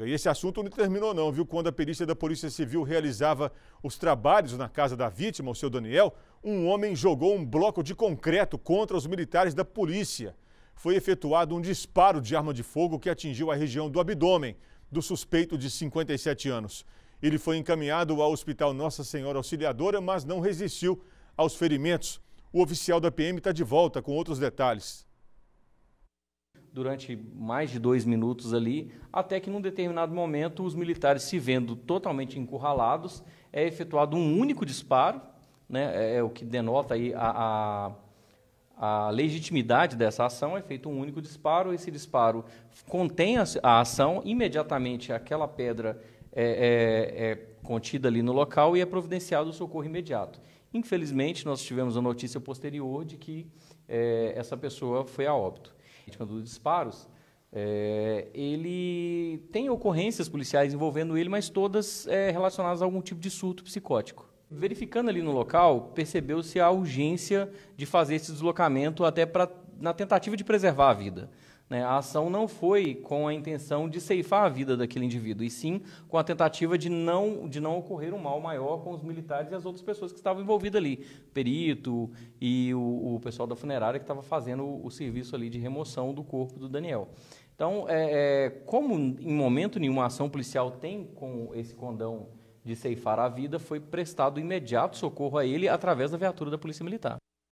E esse assunto não terminou não, viu? Quando a perícia da Polícia Civil realizava os trabalhos na casa da vítima, o seu Daniel, um homem jogou um bloco de concreto contra os militares da polícia. Foi efetuado um disparo de arma de fogo que atingiu a região do abdômen do suspeito de 57 anos. Ele foi encaminhado ao Hospital Nossa Senhora Auxiliadora, mas não resistiu aos ferimentos. O oficial da PM está de volta com outros detalhes durante mais de dois minutos ali, até que num determinado momento os militares se vendo totalmente encurralados, é efetuado um único disparo, né, é, é o que denota aí a, a, a legitimidade dessa ação, é feito um único disparo, esse disparo contém a, a ação, imediatamente aquela pedra é, é, é contida ali no local e é providenciado o socorro imediato. Infelizmente, nós tivemos a notícia posterior de que é, essa pessoa foi a óbito dos disparos, é, ele tem ocorrências policiais envolvendo ele, mas todas é, relacionadas a algum tipo de surto psicótico. Verificando ali no local, percebeu-se a urgência de fazer esse deslocamento até pra, na tentativa de preservar a vida. Né? A ação não foi com a intenção de ceifar a vida daquele indivíduo, e sim com a tentativa de não, de não ocorrer um mal maior com os militares e as outras pessoas que estavam envolvidas ali, perito e o, o pessoal da funerária que estava fazendo o, o, serviço ali de remoção do corpo do Daniel. Então, é, é como em momento nenhuma ação policial tem com esse condão de ceifar a vida, foi prestado imediato socorro a ele através da viatura da Polícia Militar.